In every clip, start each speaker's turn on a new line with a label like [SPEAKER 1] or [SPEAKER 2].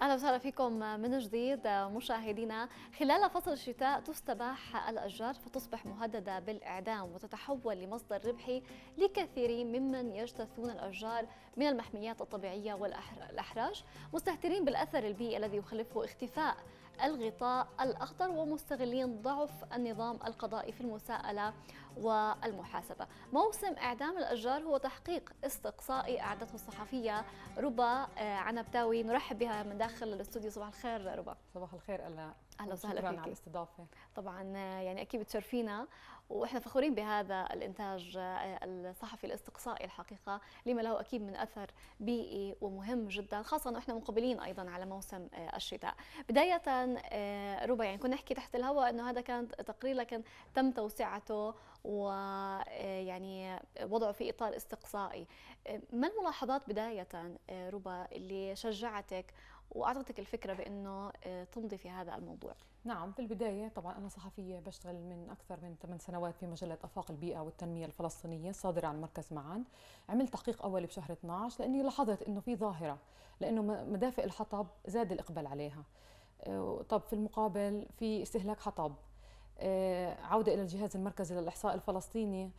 [SPEAKER 1] اهلا وسهلا فيكم من جديد مشاهدينا خلال فصل الشتاء تستباح الاشجار فتصبح مهدده بالاعدام وتتحول لمصدر ربحي لكثيرين ممن يجتثون الاشجار من المحميات الطبيعيه والاحراج مستهترين بالاثر البيئي الذي يخلفه اختفاء الغطاء الاخضر ومستغلين ضعف النظام القضائي في المساءله والمحاسبة موسم إعدام الأشجار هو تحقيق استقصائي أعدته الصحفية ربا آه، عنبتاوي نرحب بها من داخل الاستوديو صباح الخير ربا صباح الخير ألا اهلا وسهلا شكرا على الاستضافه طبعا يعني اكيد بتشرفينا واحنا فخورين بهذا الانتاج آه، الصحفي الاستقصائي الحقيقه لما له اكيد من اثر بيئي ومهم جدا خاصه انه احنا مقبلين ايضا على موسم آه، الشتاء بدايه آه، ربع يعني كنا نحكي تحت الهواء انه هذا كان تقرير لكن تم توسعته ويعني وضعه في اطار استقصائي ما الملاحظات بدايه ربا اللي شجعتك واعطتك الفكره بانه آه، تمضي في هذا الموضوع
[SPEAKER 2] نعم في البدايه طبعا انا صحفيه بشتغل من اكثر من 8 سنوات في مجله افاق البيئه والتنميه الفلسطينيه الصادره عن مركز معان عملت تحقيق اولي بشهر 12 لاني لاحظت انه في ظاهره لانه مدافئ الحطب زاد الاقبال عليها آه، طب في المقابل في استهلاك حطب آه، عودة إلى الجهاز المركزي للإحصاء الفلسطيني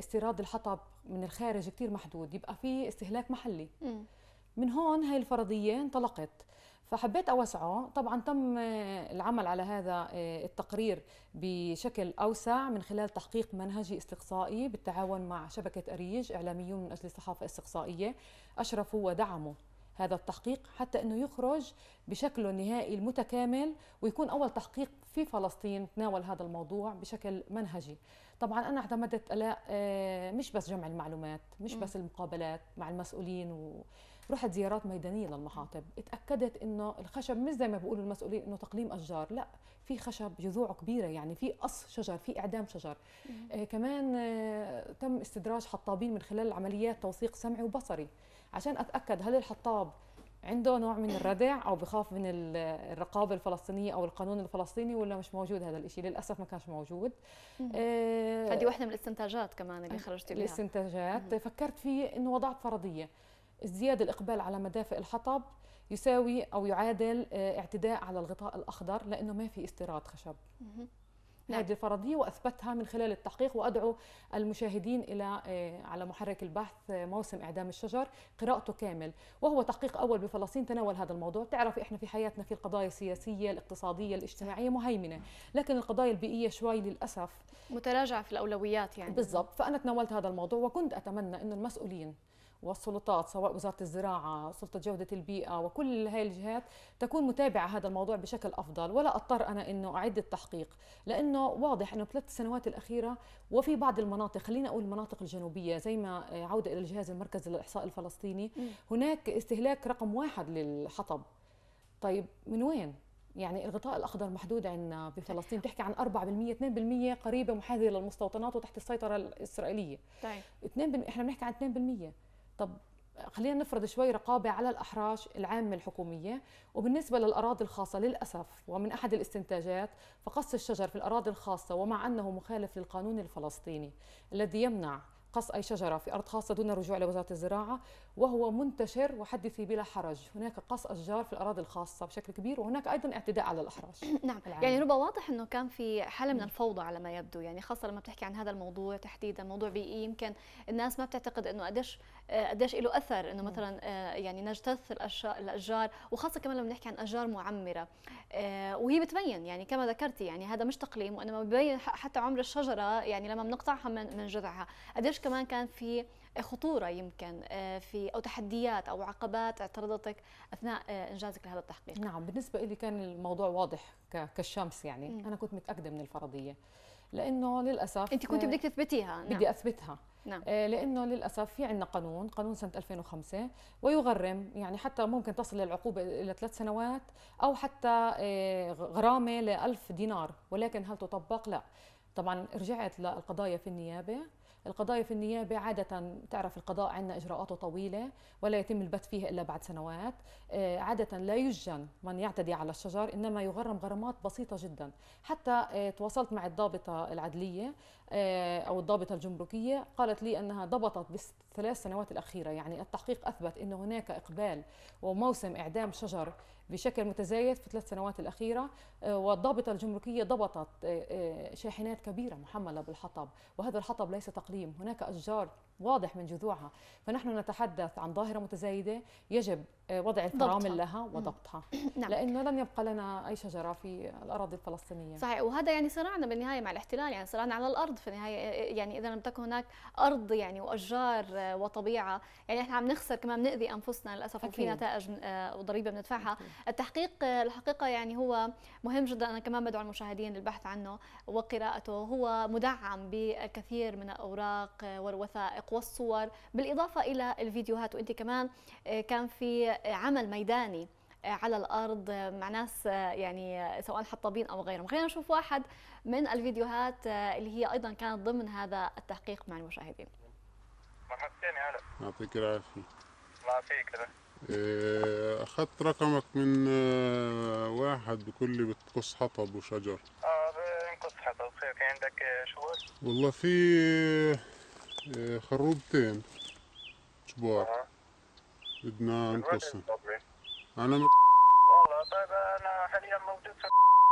[SPEAKER 2] استيراد الحطب من الخارج كتير محدود يبقى في استهلاك محلي م. من هون هاي الفرضية انطلقت فحبيت اوسعه طبعا تم آه، العمل على هذا آه، التقرير بشكل اوسع من خلال تحقيق منهجي استقصائي بالتعاون مع شبكه اريج اعلاميون من اجل الصحافه الاستقصائيه اشرفوا ودعموا هذا التحقيق حتى انه يخرج بشكله النهائي المتكامل ويكون اول تحقيق في فلسطين تناول هذا الموضوع بشكل منهجي طبعا انا اعتمدت الاء آه، مش بس جمع المعلومات مش بس المقابلات مع المسؤولين و رحت زيارات ميدانيه للمحاطب اتاكدت انه الخشب مش زي ما بيقولوا المسؤولين انه تقليم اشجار لا في خشب جذوعه كبيره يعني في قص شجر في اعدام شجر آه كمان آه تم استدراج حطابين من خلال عمليات توثيق سمعي وبصري عشان اتاكد هل الحطاب عنده نوع من الردع او بخاف من الرقابه الفلسطينيه او القانون الفلسطيني ولا مش موجود هذا الشيء للاسف ما كانش موجود آه، هذه آه واحده من الاستنتاجات كمان اللي آه، خرجت بها الاستنتاجات فكرت فيه انه وضعت فرضيه ازدياد الإقبال على مدافئ الحطب يساوي أو يعادل آه، اعتداء على الغطاء الأخضر لأنه ما في استيراد خشب نعم. هذه فرضية وأثبتها من خلال التحقيق وأدعو المشاهدين إلى آه، على محرك البحث آه، موسم إعدام الشجر قراءته كامل وهو تحقيق أول بفلسطين تناول هذا الموضوع تعرف إحنا في حياتنا في القضايا السياسية الاقتصادية الاجتماعية مهيمنة لكن القضايا البيئية شوي للأسف متراجعة في الأولويات يعني بالضبط فأنا تناولت هذا الموضوع وكنت أتمنى انه المسؤولين والسلطات سواء وزارة الزراعة سلطة جودة البيئة وكل هاي الجهات تكون متابعة هذا الموضوع بشكل أفضل ولا أضطر أنا أنه أعد التحقيق لأنه واضح أنه ثلاث سنوات الأخيرة وفي بعض المناطق خلينا أقول المناطق الجنوبية زي ما عودة إلى الجهاز المركزي للإحصاء الفلسطيني هناك استهلاك رقم واحد للحطب طيب من وين؟ يعني الغطاء الاخضر محدود عندنا بفلسطين بتحكي عن 4% 2% قريبه محاذيه للمستوطنات وتحت السيطره الاسرائيليه طيب 2 احنا بنحكي عن 2% طب خلينا نفرض شوي رقابة على الأحراش العامة الحكومية وبالنسبة للأراضي الخاصة للأسف ومن أحد الاستنتاجات فقص الشجر في الأراضي الخاصة ومع أنه مخالف للقانون الفلسطيني الذي يمنع قص أي شجرة في أرض خاصة دون الرجوع لوزارة الزراعة وهو منتشر وحدثي بلا حرج هناك قص أشجار في الأراضي الخاصة بشكل كبير وهناك أيضا اعتداء على الأحراج نعم العالم. يعني
[SPEAKER 1] ربما واضح أنه كان في حالة من الفوضى على ما يبدو يعني خاصة لما بتحكي عن هذا الموضوع تحديدا موضوع بيئي يمكن الناس ما بتعتقد أنه قديش آه، قديش له أثر أنه مثلا آه، يعني نجتث الأشجار وخاصة كمان لما نحكي عن أشجار معمرة آه، وهي بتبين يعني كما ذكرتي يعني هذا مش تقليم وإنما ببين حتى عمر الشجرة يعني لما بنقطعها من جذعها قديش كمان كان في خطوره يمكن آه، في او تحديات او عقبات اعترضتك اثناء آه، انجازك
[SPEAKER 2] لهذا التحقيق نعم بالنسبه لي كان الموضوع واضح كالشمس يعني م. انا كنت متاكده من الفرضيه لانه للاسف انت كنت آه، بدك تثبتيها نعم. بدي اثبتها نعم. لانه للاسف في عندنا قانون قانون سنه 2005 ويغرم يعني حتى ممكن تصل العقوبه الى ثلاث سنوات او حتى غرامه ل 1000 دينار ولكن هل تطبق لا طبعا رجعت للقضايا في النيابه القضايا في النيابة عادة تعرف القضاء عندنا إجراءاته طويلة ولا يتم البت فيها إلا بعد سنوات آه، عادة لا يسجن من يعتدي على الشجر إنما يغرم غرامات بسيطة جدا حتى آه، تواصلت مع الضابطة العدلية آه، أو الضابطة الجمركية قالت لي أنها ضبطت بالثلاث سنوات الأخيرة يعني التحقيق أثبت أن هناك إقبال وموسم إعدام شجر بشكل متزايد في الثلاث سنوات الأخيرة آه، والضابطة الجمركية ضبطت آه، شاحنات كبيرة محملة بالحطب وهذا الحطب ليس تقليم هناك أشجار واضح من جذوعها فنحن نتحدث عن ظاهرة متزايدة يجب آه، وضع الفرامل لها وضبطها نعم. لأنه لن يبقى لنا أي شجرة في الأراضي الفلسطينية صحيح وهذا يعني صراعنا
[SPEAKER 1] بالنهاية مع الاحتلال يعني صراعنا على الأرض في النهاية آه، آه، يعني إذا لم تكن هناك أرض يعني وأشجار وطبيعة يعني إحنا عم نخسر كمان بنأذي أنفسنا للأسف أكيد. وفي نتائج وضريبة بندفعها أكيد. التحقيق الحقيقة يعني هو مهم جدا أنا كمان بدعو المشاهدين للبحث عنه وقراءته هو مدعم بكثير من الأوراق والوثائق الحلق والصور بالإضافة إلى الفيديوهات وأنت كمان آه، كان في آه، عمل ميداني آه، على الارض مع ناس يعني سواء حطابين او غيرهم، خلينا نشوف واحد من الفيديوهات اللي هي ايضا كانت ضمن هذا التحقيق مع المشاهدين. مرحبتين يا هلا. يعطيك العافيه. الله يعافيك اخذت رقمك من واحد بكل لي بتقص حطب وشجر. اه
[SPEAKER 2] بنقص حطب، خير في عندك شغل؟ والله في
[SPEAKER 1] إيه، خروبتين كبار بدنا نقصهم انا م... والله طيب انا حاليا موجود في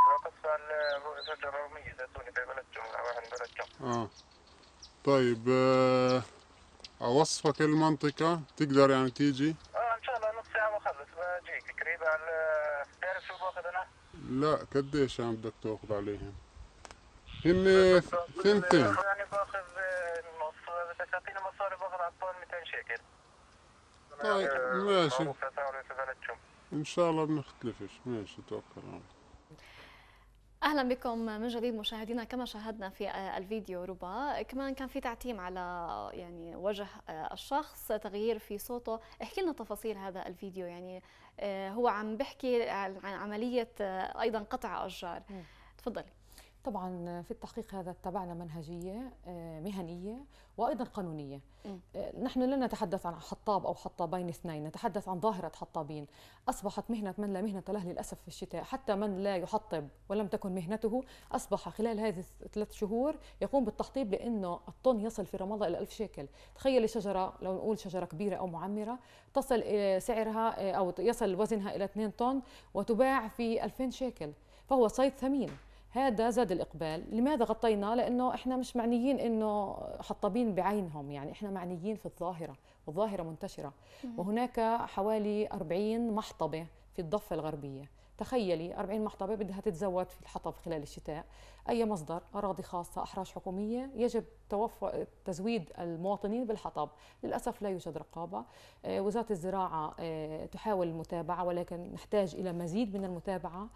[SPEAKER 1] وقف الرؤساء الرقمية زيتوني في بلد جمعة واحد بلد جمعة اه طيب آه اوصفك المنطقة تقدر يعني تيجي؟ اه ان شاء الله نص ساعة واخلص بجيك قريب على تعرف شو باخذ انا؟ لا قديش يعني بدك تاخذ عليهم؟ هم ثنتين
[SPEAKER 2] يعني باخذ
[SPEAKER 1] طيب آه، ماشي ان شاء الله بنختلفش ماشي توكل على الله اهلا بكم من جديد مشاهدينا كما شاهدنا في آه، الفيديو ربا كمان كان في تعتيم على يعني وجه آه، الشخص تغيير في صوته احكي لنا تفاصيل هذا الفيديو يعني هو عم
[SPEAKER 2] بحكي عن عمليه ايضا قطع اشجار تفضلي طبعا في التحقيق هذا اتبعنا منهجيه آه، مهنيه وايضا قانونيه م. آه، نحن لا نتحدث عن حطاب او حطابين اثنين نتحدث عن ظاهره حطابين اصبحت مهنه من لا مهنه له للاسف في الشتاء حتى من لا يحطب ولم تكن مهنته اصبح خلال هذه الثلاث شهور يقوم بالتحطيب لانه الطن يصل في رمضان الى 1000 شيكل تخيلي شجره لو نقول شجره كبيره او معمره تصل سعرها آه، او يصل وزنها الى 2 طن وتباع في 2000 شيكل فهو صيد ثمين هذا زاد الاقبال لماذا غطينا لانه احنا مش معنيين انه حطابين بعينهم يعني احنا معنيين في الظاهره والظاهره منتشره وهناك حوالي 40 محطبه في الضفه الغربيه تخيلي 40 محطبة بدها تتزود في الحطب خلال الشتاء أي مصدر أراضي خاصة أحراش حكومية يجب توفر تزويد المواطنين بالحطب للأسف لا يوجد رقابة آه، وزارة الزراعة آه، تحاول المتابعة ولكن نحتاج إلى مزيد من المتابعة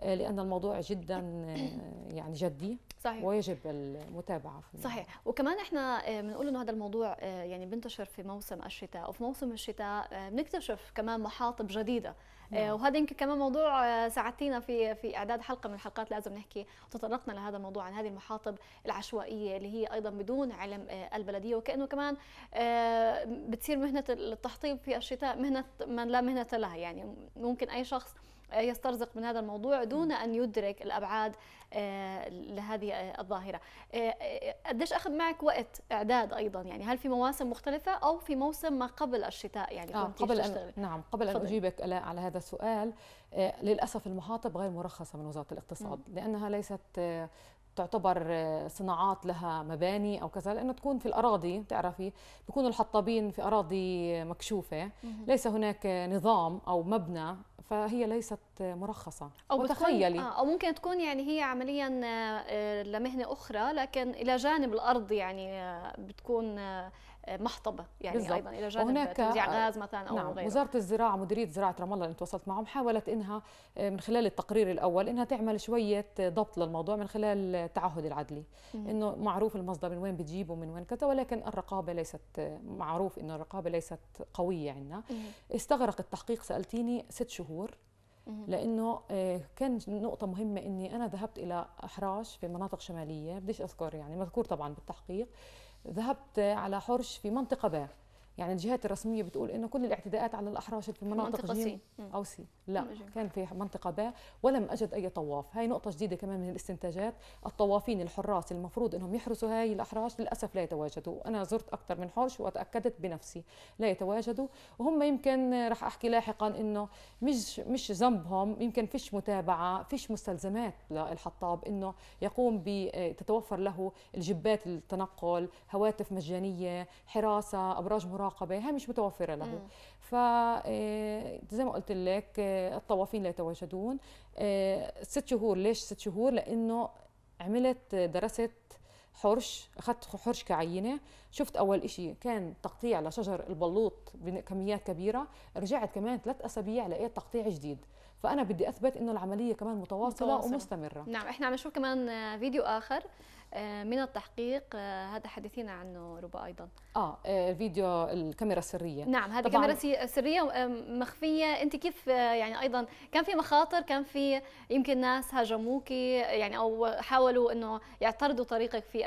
[SPEAKER 2] آه، لان الموضوع جدا آه، يعني جدي صحيح ويجب المتابعه فيه. صحيح
[SPEAKER 1] وكمان احنا آه، بنقول انه هذا الموضوع يعني بينتشر في موسم الشتاء وفي موسم الشتاء بنكتشف كمان محاطب جديده نعم. وهذا يمكن كمان موضوع ساعدتينا في في اعداد حلقه من الحلقات لازم نحكي تطرقنا لهذا الموضوع عن هذه المحاطب العشوائيه اللي هي ايضا بدون علم البلديه وكانه كمان بتصير مهنه التحطيب في الشتاء مهنه من لا مهنه لها يعني ممكن اي شخص يسترزق من هذا الموضوع دون ان يدرك الابعاد آه، لهذه الظاهره آه، آه، قديش اخذ معك وقت اعداد ايضا يعني هل في مواسم مختلفه او في موسم ما قبل الشتاء يعني آه قبل أن نعم
[SPEAKER 2] قبل فضل. ان اجيبك على هذا السؤال للاسف المحاطب غير مرخصه من وزاره الاقتصاد م. لانها ليست تعتبر صناعات لها مباني او كذا لانه تكون في الاراضي بتعرفي بيكونوا الحطابين في اراضي مكشوفه ليس هناك نظام او مبنى فهي ليست مرخصه او تخيلي آه
[SPEAKER 1] او ممكن تكون يعني هي عمليا آه، لمهنه اخرى لكن الى جانب الارض يعني آه، بتكون آه، محطبه يعني بالزبط. ايضا الى جانب توزيع آه، غاز مثلا او نعم. غيره وزاره
[SPEAKER 2] الزراعه مديريه زراعه رام الله اللي تواصلت معهم حاولت انها آه، من خلال التقرير الاول انها تعمل شويه ضبط للموضوع من خلال التعهد العدلي انه معروف المصدر من وين بتجيبه من وين كذا ولكن الرقابه ليست آه، معروف انه الرقابه ليست قويه عندنا استغرق التحقيق سالتيني ست شهور لانه كان نقطه مهمه اني انا ذهبت الى احراش في مناطق شماليه بديش اذكر يعني مذكور طبعا بالتحقيق ذهبت على حرش في منطقة باء يعني الجهات الرسميه بتقول انه كل الاعتداءات على الاحراش في مناطق سي او سي لا كان في منطقه باء ولم اجد اي طواف هاي نقطه جديده كمان من الاستنتاجات الطوافين الحراس المفروض انهم يحرسوا هاي الاحراش للاسف لا يتواجدوا انا زرت اكثر من حرش وتاكدت بنفسي لا يتواجدوا وهم يمكن راح احكي لاحقا انه مش مش ذنبهم يمكن فيش متابعه فيش مستلزمات للحطاب انه يقوم بتتوفر آه، له الجبات التنقل هواتف مجانيه حراسه ابراج مراقبه علاقه بها مش متوفره له ف آه، زي ما قلت لك آه، الطوافين لا يتواجدون آه، ست شهور ليش ست شهور لانه عملت درست حرش اخذت حرش كعينه شفت اول شيء كان تقطيع لشجر البلوط بكميات كبيره رجعت كمان ثلاث اسابيع لقيت تقطيع جديد فانا بدي اثبت انه العمليه كمان متواصله, متواصلة. ومستمره نعم احنا
[SPEAKER 1] عم نشوف كمان فيديو اخر آه، من التحقيق آه، هذا حدثينا عنه ربا ايضا
[SPEAKER 2] اه, آه، فيديو الكاميرا السريه نعم هذه كاميرا
[SPEAKER 1] سريه مخفيه انت كيف يعني ايضا كان في مخاطر كان في يمكن ناس هاجموك يعني او حاولوا انه يعترضوا طريقك في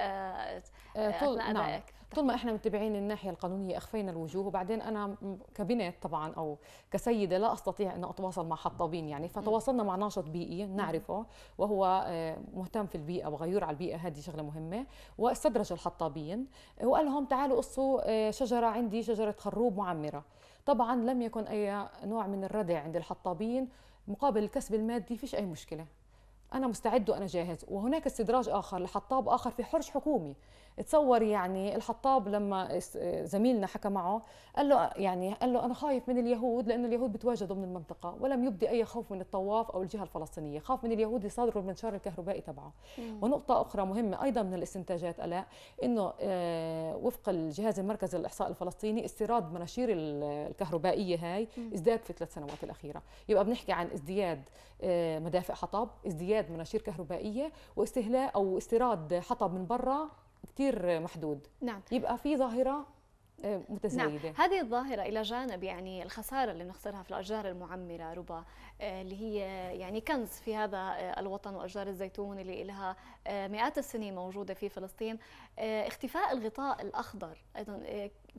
[SPEAKER 1] اثناء نعم.
[SPEAKER 2] طول ما احنا متبعين الناحيه القانونيه اخفينا الوجوه وبعدين انا كبنت طبعا او كسيده لا استطيع ان اتواصل مع حطابين يعني فتواصلنا مع ناشط بيئي نعرفه وهو آه، مهتم في البيئه وغيور على البيئه هذه شغله مهمه واستدرج الحطابين وقال لهم تعالوا قصوا آه، شجره عندي شجره خروب معمره طبعا لم يكن اي نوع من الردع عند الحطابين مقابل الكسب المادي فيش اي مشكله انا مستعد وانا جاهز وهناك استدراج اخر لحطاب اخر في حرش حكومي تصور يعني الحطاب لما زميلنا حكى معه قال له يعني قال له انا خايف من اليهود لانه اليهود بتواجدوا من المنطقه ولم يبدي اي خوف من الطواف او الجهه الفلسطينيه خاف من اليهود يصادروا المنشار الكهربائي تبعه مم. ونقطه اخرى مهمه ايضا من الاستنتاجات الاء انه آه، وفق الجهاز المركزي للاحصاء الفلسطيني استيراد مناشير الكهربائيه هاي ازداد في الثلاث سنوات الاخيره يبقى بنحكي عن ازدياد آه، مدافع حطاب ازدياد استيراد مناشير كهربائيه واستهلاك او استيراد حطب من برا كثير محدود نعم يبقى في ظاهره آه، متزايده نعم.
[SPEAKER 1] هذه الظاهره الى جانب يعني الخساره اللي بنخسرها في الاشجار المعمره ربا آه، اللي هي يعني كنز في هذا آه، الوطن واشجار الزيتون اللي لها مئات السنين موجوده في فلسطين اختفاء الغطاء الاخضر ايضا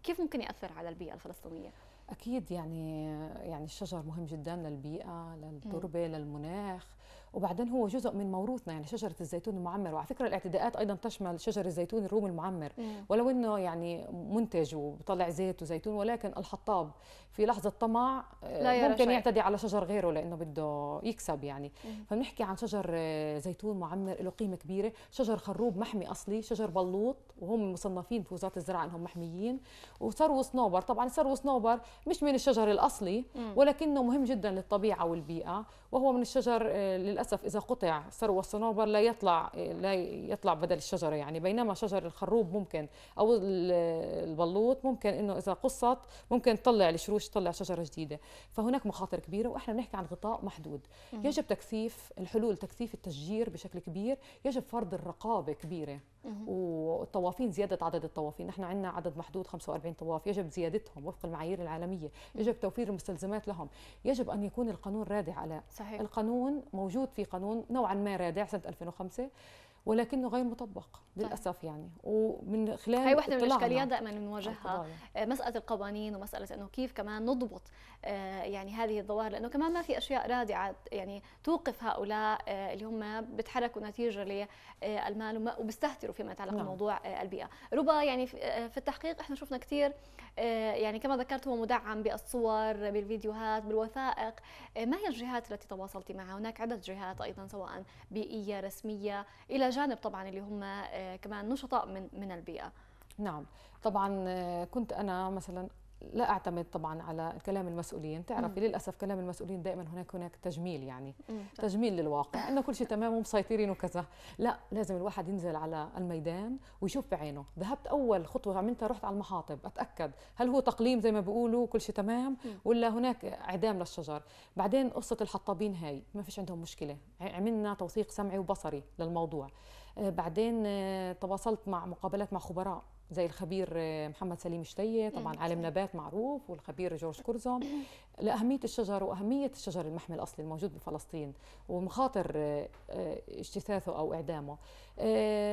[SPEAKER 1] كيف ممكن ياثر على البيئه الفلسطينيه
[SPEAKER 2] اكيد يعني يعني الشجر مهم جدا للبيئه للتربه للمناخ وبعدين هو جزء من موروثنا يعني شجره الزيتون المعمر وعلى فكره الاعتداءات ايضا تشمل شجر الزيتون الروم المعمر مم. ولو انه يعني منتج وبطلع زيت وزيتون ولكن الحطاب في لحظه طمع لا آه، ممكن يعتدي على شجر غيره لانه بده يكسب يعني فبنحكي عن شجر آه، زيتون معمر له قيمه كبيره شجر خروب محمي اصلي شجر بلوط وهم مصنفين في وزاره الزراعه انهم محميين وثرو صنوبر طبعا ثرو صنوبر مش من الشجر الاصلي ولكنه مهم جدا للطبيعه والبيئه وهو من الشجر آه، للاسف اذا قطع ثروه الصنوبر لا يطلع آه، لا يطلع بدل الشجره يعني بينما شجر الخروب ممكن او البلوط ممكن انه اذا قصت ممكن تطلع الشروش تطلع شجره جديده فهناك مخاطر كبيره واحنا بنحكي عن غطاء محدود يجب تكثيف الحلول تكثيف التشجير بشكل كبير يجب فرض الرقابه كبيره والطوافين زياده عدد الطوافين نحن عندنا عدد محدود 45 طواف يجب زيادتهم وفق المعايير العالميه يجب توفير المستلزمات لهم يجب ان يكون القانون رادع على صحيح. القانون موجود في قانون نوعا ما رادع سنه 2005 ولكنه غير مطبق للاسف يعني ومن خلال هي واحده من الاشكاليات دائما
[SPEAKER 1] بنواجهها آه، مساله القوانين ومساله انه كيف كمان نضبط آه، يعني هذه الظواهر لانه كمان ما في اشياء رادعه يعني توقف هؤلاء آه، اللي هم بيتحركوا نتيجه للمال وبيستهتروا فيما يتعلق نعم. بموضوع البيئه ربا يعني في التحقيق احنا شفنا كثير يعني كما ذكرت هو مدعم بالصور بالفيديوهات بالوثائق ما هي الجهات التي تواصلت معها هناك عده جهات ايضا سواء بيئيه رسميه الى اجانب طبعا اللي هم آه، كمان نشطاء من من البيئه
[SPEAKER 2] نعم طبعا آه، كنت انا مثلا لا اعتمد طبعا على كلام المسؤولين تعرفي مم. للاسف كلام المسؤولين دائما هناك هناك تجميل يعني مم. تجميل للواقع انه كل شيء تمام ومسيطرين وكذا لا لازم الواحد ينزل على الميدان ويشوف بعينه ذهبت اول خطوه عملتها رحت على المحاطب اتاكد هل هو تقليم زي ما بيقولوا كل شيء تمام مم. ولا هناك اعدام للشجر بعدين قصه الحطابين هاي ما فيش عندهم مشكله عملنا توثيق سمعي وبصري للموضوع آه، بعدين آه، تواصلت مع مقابلات مع خبراء زي الخبير آه، محمد سليم شتيه طبعا عالم نبات معروف والخبير جورج كرزم لاهميه الشجر واهميه الشجر المحمي الاصلي الموجود بفلسطين ومخاطر آه، آه، اجتثاثه او اعدامه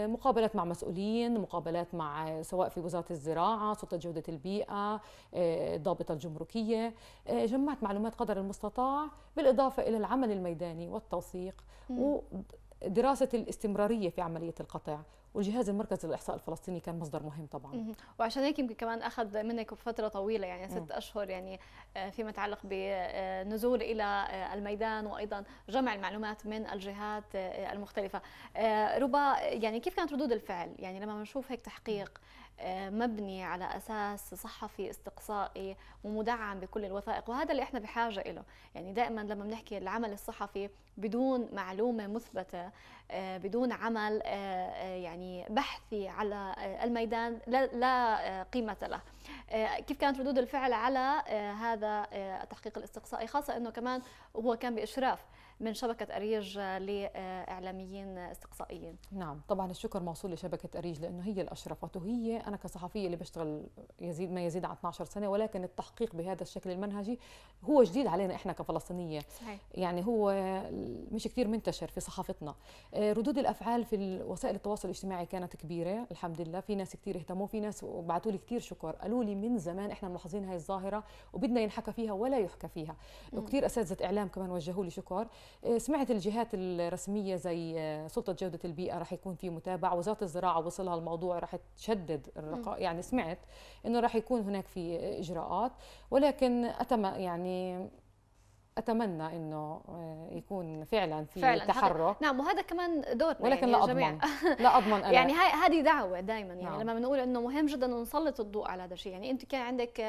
[SPEAKER 2] مقابلات مع مسؤولين مقابلات مع سواء في وزاره الزراعه سلطه جوده البيئه الضابطه الجمركيه جمعت معلومات قدر المستطاع بالاضافه الى العمل الميداني والتوثيق دراسة الاستمرارية في عملية القطع والجهاز المركزي للإحصاء الفلسطيني كان مصدر مهم طبعا
[SPEAKER 1] وعشان هيك يمكن كمان أخذ منك فترة طويلة يعني ست أشهر يعني آه، فيما يتعلق بنزول آه، إلى آه، الميدان وأيضا جمع المعلومات من الجهات المختلفة ربا يعني كيف كانت ردود الفعل يعني لما بنشوف هيك تحقيق مبني على اساس صحفي استقصائي ومدعم بكل الوثائق وهذا اللي احنا بحاجه له يعني دائما لما بنحكي العمل الصحفي بدون معلومه مثبته آه، بدون عمل آه، آه، يعني بحثي على الميدان لا قيمه له كيف كانت ردود الفعل على هذا التحقيق الاستقصائي خاصه انه كمان هو كان باشراف من شبكة أريج
[SPEAKER 2] لإعلاميين استقصائيين نعم طبعا الشكر موصول لشبكة أريج لأنه هي الأشرفت وهي أنا كصحفية اللي بشتغل يزيد ما يزيد عن 12 سنة ولكن التحقيق بهذا الشكل المنهجي هو جديد علينا إحنا كفلسطينية صحيح. يعني هو مش كثير منتشر في صحافتنا آه، ردود الأفعال في وسائل التواصل الاجتماعي كانت كبيرة الحمد لله في ناس كثير اهتموا في ناس بعثوا لي كثير شكر قالوا لي من زمان إحنا ملاحظين هاي الظاهرة وبدنا ينحكى فيها ولا يحكى فيها وكثير أساتذة إعلام كمان وجهوا لي شكر سمعت الجهات الرسميه زي آه، سلطه جوده البيئه راح يكون في متابعه وزاره الزراعه وصلها الموضوع راح تشدد الرقاء يعني سمعت انه راح يكون هناك في اجراءات ولكن اتم يعني اتمنى انه آه، يكون فعلا في فعلا تحرك نعم وهذا كمان دورنا ولكن يعني لا اضمن لا اضمن أنا. يعني هاي
[SPEAKER 1] هذه دعوه دائما يعني نعم. لما بنقول انه مهم جدا نسلط الضوء على هذا الشيء يعني انت كان عندك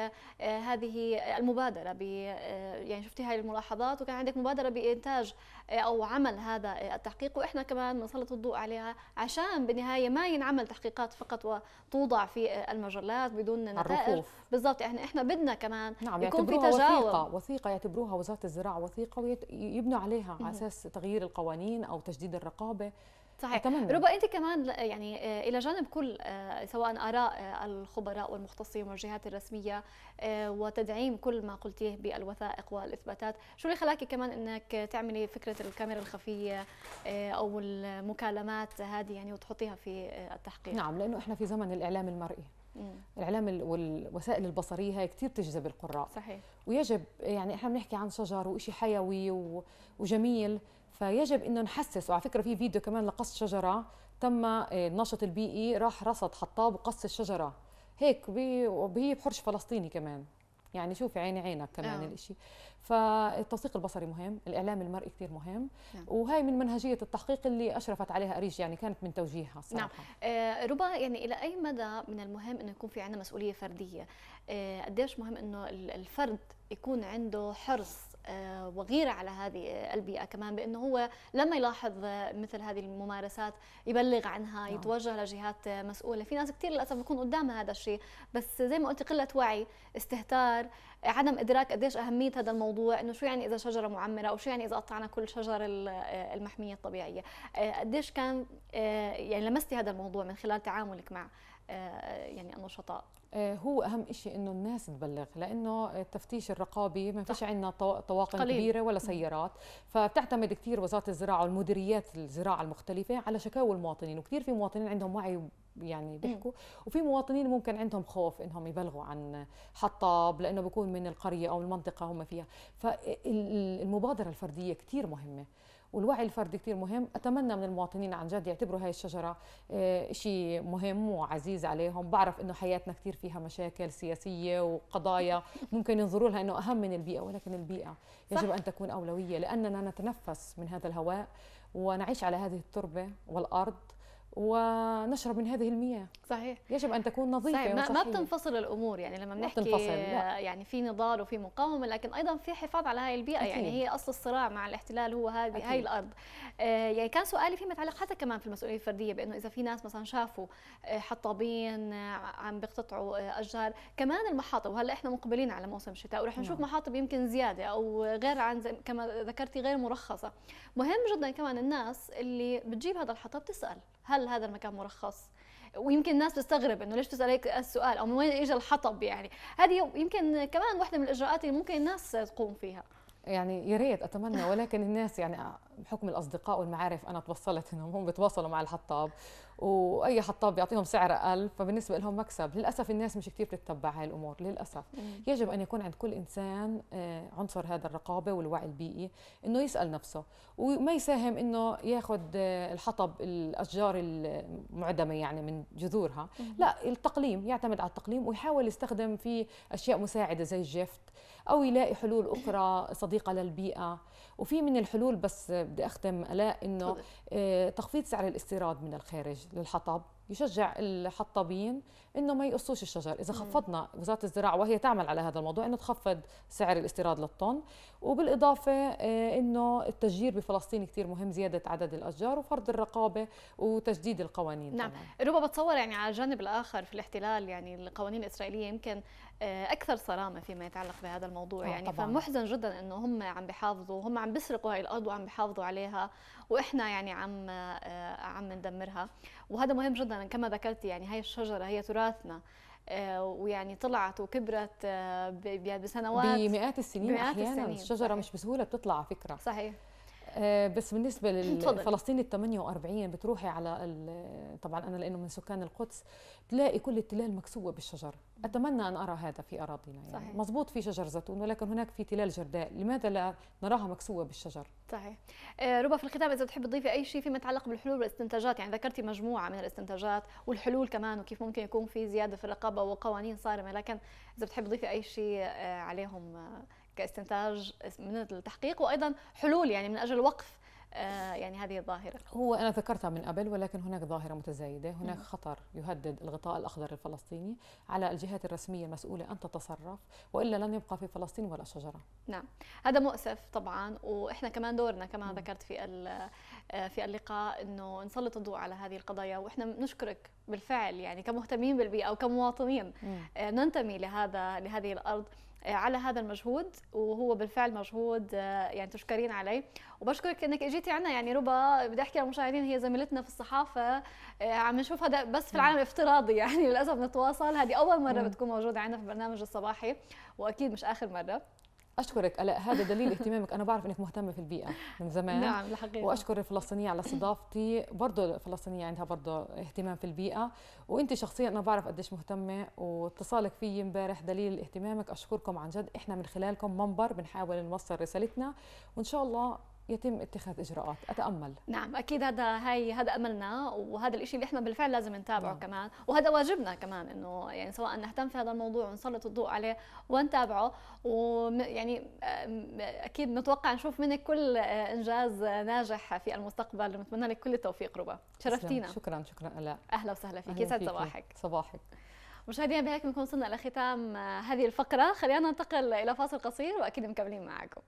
[SPEAKER 1] آه، هذه المبادره ب آه، يعني شفتي هاي الملاحظات وكان عندك مبادره بانتاج او عمل هذا التحقيق واحنا كمان بنسلط الضوء عليها عشان بالنهايه ما ينعمل تحقيقات فقط وتوضع في المجلات بدون نتائج بالضبط يعني احنا بدنا كمان نعم يكون في تجاوب وثيقه
[SPEAKER 2] وثيقه يعتبروها وزاره الزراعه وثيقه ويبنوا عليها على اساس تغيير القوانين او تجديد الرقابه صحيح أتمنى. ربا
[SPEAKER 1] انت كمان يعني آه، الى جانب كل آه، سواء اراء آه، الخبراء والمختصين والجهات الرسميه وتدعيم كل ما قلتيه بالوثائق والاثباتات شو اللي خلاكي كمان انك تعملي فكره الكاميرا الخفيه او المكالمات هذه يعني وتحطيها في التحقيق نعم
[SPEAKER 2] لانه احنا في زمن الاعلام المرئي الاعلام والوسائل البصريه هي كثير بتجذب القراء صحيح ويجب يعني احنا بنحكي عن شجر وشيء حيوي وجميل فيجب انه نحسس وعلى فكره في فيديو كمان لقص شجره تم آه، النشط البيئي راح رصد حطاب وقص الشجره هيك وهي بحرش فلسطيني كمان يعني شوفي عيني عينك كمان آه. الإشي فالتوثيق البصري مهم الإعلام المرئي كثير مهم نعم. وهي من منهجية التحقيق اللي أشرفت عليها أريج يعني كانت من توجيهها صراحه نعم ربما آه، ربا يعني إلى أي مدى من المهم أنه يكون في عندنا مسؤولية فردية آه،
[SPEAKER 1] قديش مهم أنه الفرد يكون عنده حرص آه، وغيرة على هذه البيئة كمان بأنه هو لما يلاحظ آه، مثل هذه الممارسات يبلغ عنها نعم. يتوجه لجهات مسؤولة في ناس كثير للأسف بيكون قدامها هذا الشيء بس زي ما قلت قلة وعي استهتار عدم إدراك قديش أهمية هذا الموضوع إنه شو يعني إذا شجرة معمرة أو شو يعني إذا قطعنا كل شجر آه، المحمية الطبيعية قديش كان يعني لمستي هذا الموضوع من خلال تعاملك مع آه، يعني النشطاء
[SPEAKER 2] آه، هو اهم شيء انه الناس تبلغ لانه التفتيش الرقابي ما فيش عندنا طواقم قليل. كبيره ولا سيارات فبتعتمد كثير وزاره الزراعه والمديريات الزراعه المختلفه على شكاوى المواطنين وكثير في مواطنين عندهم وعي يعني بيحكوا وفي مواطنين ممكن عندهم خوف انهم يبلغوا عن حطاب لانه بيكون من القريه او المنطقه هم فيها فالمبادره الفرديه كثير مهمه والوعي الفردي كثير مهم اتمنى من المواطنين عن جد يعتبروا هاي الشجره آه، شيء مهم وعزيز عليهم بعرف انه حياتنا كثير فيها مشاكل سياسيه وقضايا ممكن ينظروا لها انه اهم من البيئه ولكن البيئه يجب صح. ان تكون اولويه لاننا نتنفس من هذا الهواء ونعيش على هذه التربه والارض ونشرب من هذه المياه صحيح يجب ان تكون نظيفه صحيح. ما, ما بتنفصل
[SPEAKER 1] الامور يعني لما بنحكي بتنفصل. لا. يعني في نضال وفي مقاومه لكن ايضا في حفاظ على هاي البيئه يعني أكيد. يعني هي اصل الصراع مع الاحتلال هو هذه هاي الارض آه يعني كان سؤالي فيما يتعلق حتى كمان في المسؤوليه الفرديه بانه اذا في ناس مثلا شافوا آه، حطابين آه، عم بيقتطعوا آه، اشجار كمان المحاطب وهلا احنا مقبلين على موسم الشتاء ورح نشوف نعم. محاطب يمكن زياده او غير عن كما ذكرتي غير مرخصه مهم جدا كمان الناس اللي بتجيب هذا الحطب تسال هل هذا المكان مرخص ويمكن الناس تستغرب انه ليش تسال هيك السؤال او من وين اجى الحطب يعني هذه يمكن كمان وحده من الاجراءات اللي ممكن الناس تقوم فيها
[SPEAKER 2] يعني يا ريت اتمنى ولكن الناس يعني بحكم الاصدقاء والمعارف انا توصلت انهم هم بيتواصلوا مع الحطاب واي حطاب بيعطيهم سعر اقل فبالنسبه لهم مكسب للاسف الناس مش كثير بتتبع هاي الامور للاسف يجب ان يكون عند كل انسان آه، عنصر هذا الرقابه والوعي البيئي انه يسال نفسه وما يساهم انه ياخذ آه، الحطب الاشجار المعدمه يعني من جذورها لا التقليم يعتمد على التقليم ويحاول يستخدم في اشياء مساعده زي الجفت او يلاقي حلول اخرى صديقه للبيئه وفي من الحلول بس بدي اختم الاء انه آه، تخفيض سعر الاستيراد من الخارج للحطب يشجع الحطابين انه ما يقصوش الشجر اذا خفضنا وزاره الزراعه وهي تعمل على هذا الموضوع انه تخفض سعر الاستيراد للطن وبالاضافه آه، انه التشجير بفلسطين كثير مهم زياده عدد الاشجار وفرض الرقابه وتجديد القوانين نعم
[SPEAKER 1] ربما بتصور يعني على الجانب الاخر في الاحتلال يعني القوانين الاسرائيليه يمكن آه، اكثر صرامه فيما يتعلق بهذا الموضوع آه، يعني طبعاً. فمحزن جدا انه هم عم بيحافظوا هم عم بيسرقوا هاي الارض وعم بيحافظوا عليها واحنا يعني عم آه، عم ندمرها وهذا مهم جدا كما ذكرتي يعني هاي الشجره هي تراثنا ويعني طلعت وكبرت بسنوات بمئات السنين مئات احيانا السنين. الشجره
[SPEAKER 2] صحيح. مش بسهوله بتطلع على فكره صحيح آه، بس بالنسبه للفلسطين ال 48 بتروحي على طبعا انا لانه من سكان القدس تلاقي كل التلال مكسوه بالشجر اتمنى ان ارى هذا في اراضينا يعني صحيح. مزبوط في شجر زيتون ولكن هناك في تلال جرداء لماذا لا نراها مكسوه بالشجر
[SPEAKER 1] صحيح آه، ربا في الختام اذا بتحبي تضيفي اي شيء فيما يتعلق بالحلول والاستنتاجات يعني ذكرتي مجموعه من الاستنتاجات والحلول كمان وكيف ممكن يكون في زياده في الرقابه وقوانين صارمه لكن اذا بتحبي تضيفي اي شيء آه، عليهم كاستنتاج من التحقيق وايضا حلول يعني من اجل وقف آه، يعني هذه الظاهرة
[SPEAKER 2] هو أنا ذكرتها من قبل ولكن هناك ظاهرة متزايدة هناك نعم. خطر يهدد الغطاء الأخضر الفلسطيني على الجهات الرسمية المسؤولة أن تتصرف وإلا لن يبقى في فلسطين ولا شجرة
[SPEAKER 1] نعم هذا مؤسف طبعا وإحنا كمان دورنا كما نعم. ذكرت في آه، في اللقاء أنه نسلط الضوء على هذه القضايا وإحنا نشكرك بالفعل يعني كمهتمين بالبيئة وكمواطنين نعم. آه، ننتمي لهذا لهذه الأرض على هذا المجهود وهو بالفعل مجهود آه، يعني تشكرين عليه وبشكرك انك اجيتي عنا يعني ربا بدي احكي للمشاهدين هي زميلتنا في الصحافه آه، عم نشوف هذا بس في العالم الافتراضي يعني للاسف نتواصل هذه اول مره بتكون موجوده عندنا في برنامج الصباحي
[SPEAKER 2] واكيد مش اخر مره اشكرك الاء هذا دليل اهتمامك انا بعرف انك مهتمه في البيئه من زمان نعم الحقيقه واشكر الفلسطينيه على استضافتي برضه الفلسطينيه عندها برضه اهتمام في البيئه وانت شخصيا انا بعرف قديش مهتمه واتصالك في امبارح دليل اهتمامك اشكركم عن جد احنا من خلالكم منبر بنحاول نوصل رسالتنا وان شاء الله يتم اتخاذ اجراءات اتامل
[SPEAKER 1] نعم اكيد هذا هي هذا املنا وهذا الشيء اللي احنا بالفعل لازم نتابعه نعم. كمان وهذا واجبنا كمان انه يعني سواء نهتم في هذا الموضوع ونسلط الضوء عليه ونتابعه ويعني اكيد نتوقع نشوف منك كل آه، انجاز ناجح في المستقبل ونتمنى لك كل التوفيق ربا شرفتينا
[SPEAKER 2] شكرا شكرا الاء
[SPEAKER 1] اهلا وسهلا فيك يسعد صباحك صباحك مشاهدينا بهيك بنكون وصلنا الى ختام آه، هذه الفقره خلينا ننتقل الى فاصل قصير واكيد مكملين معكم